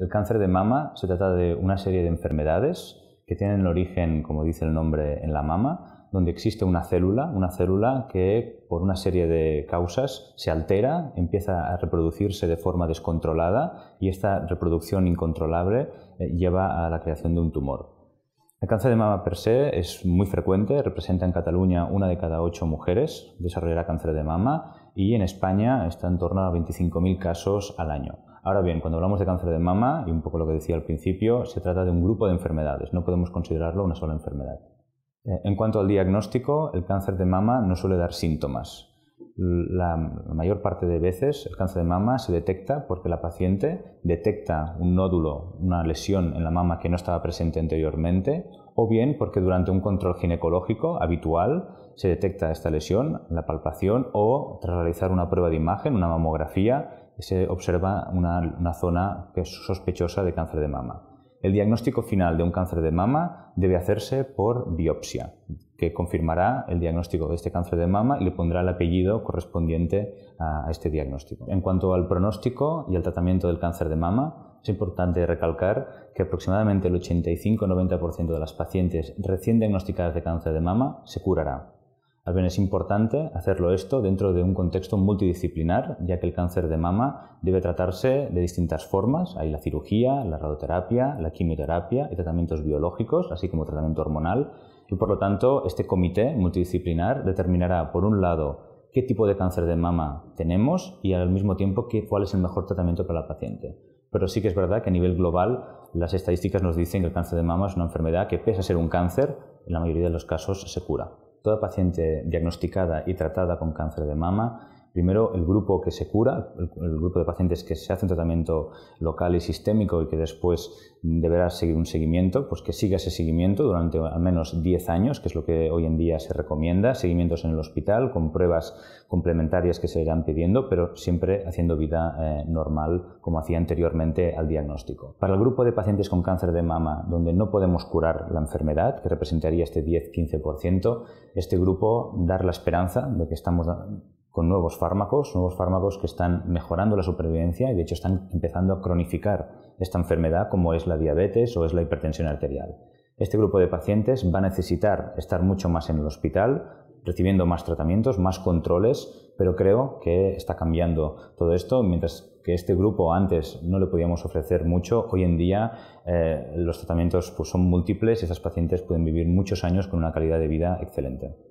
El cáncer de mama se trata de una serie de enfermedades que tienen el origen, como dice el nombre, en la mama, donde existe una célula, una célula que por una serie de causas se altera, empieza a reproducirse de forma descontrolada y esta reproducción incontrolable eh, lleva a la creación de un tumor. El cáncer de mama per se es muy frecuente, representa en Cataluña una de cada ocho mujeres desarrollará cáncer de mama y en España está en torno a 25.000 casos al año. Ahora bien, cuando hablamos de cáncer de mama, y un poco lo que decía al principio, se trata de un grupo de enfermedades, no podemos considerarlo una sola enfermedad. Eh, en cuanto al diagnóstico, el cáncer de mama no suele dar síntomas. La mayor parte de veces el cáncer de mama se detecta porque la paciente detecta un nódulo, una lesión en la mama que no estaba presente anteriormente, o bien porque durante un control ginecológico habitual se detecta esta lesión, la palpación, o tras realizar una prueba de imagen, una mamografía, se observa una, zona que es sospechosa de cáncer de mama. El diagnóstico final de un cáncer de mama debe hacerse por biopsia, que confirmará el diagnóstico de este cáncer de mama y le pondrá el apellido correspondiente a este diagnóstico. En cuanto al pronóstico y al tratamiento del cáncer de mama, es importante recalcar que aproximadamente el 85-90% de las pacientes recién diagnosticadas de cáncer de mama se curará. También es importante hacerlo esto dentro de un contexto multidisciplinar, ya que el cáncer de mama debe tratarse de distintas formas. Hay la cirugía, la radioterapia, la quimioterapia y tratamientos biológicos, así como tratamiento hormonal. Y por lo tanto, este comité multidisciplinar determinará, por un lado, qué tipo de cáncer de mama tenemos y al mismo tiempo qué, cuál es el mejor tratamiento para la paciente. Pero sí que es verdad que a nivel global las estadísticas nos dicen que el cáncer de mama es una enfermedad que, pese a ser un cáncer, en la mayoría de los casos se cura. Toda paciente diagnosticada y tratada con cáncer de mama Primero, el grupo que se cura, el, grupo de pacientes que se hace un tratamiento local y sistémico y que después deberá seguir un seguimiento, pues que siga ese seguimiento durante al menos 10 años, que es lo que hoy en día se recomienda, seguimientos en el hospital con pruebas complementarias que se irán pidiendo, pero siempre haciendo vida eh, normal como hacía anteriormente al diagnóstico. Para el grupo de pacientes con cáncer de mama, donde no podemos curar la enfermedad, que representaría este 10-15%, este grupo dar la esperanza de que estamos con nuevos fármacos, nuevos fármacos que están mejorando la supervivencia y de hecho están empezando a cronificar esta enfermedad como es la diabetes o es la hipertensión arterial. Este grupo de pacientes va a necesitar estar mucho más en el hospital, recibiendo más tratamientos, más controles, pero creo que está cambiando todo esto. Mientras que este grupo antes no le podíamos ofrecer mucho, hoy en día eh, los tratamientos pues, son múltiples y esas pacientes pueden vivir muchos años con una calidad de vida excelente.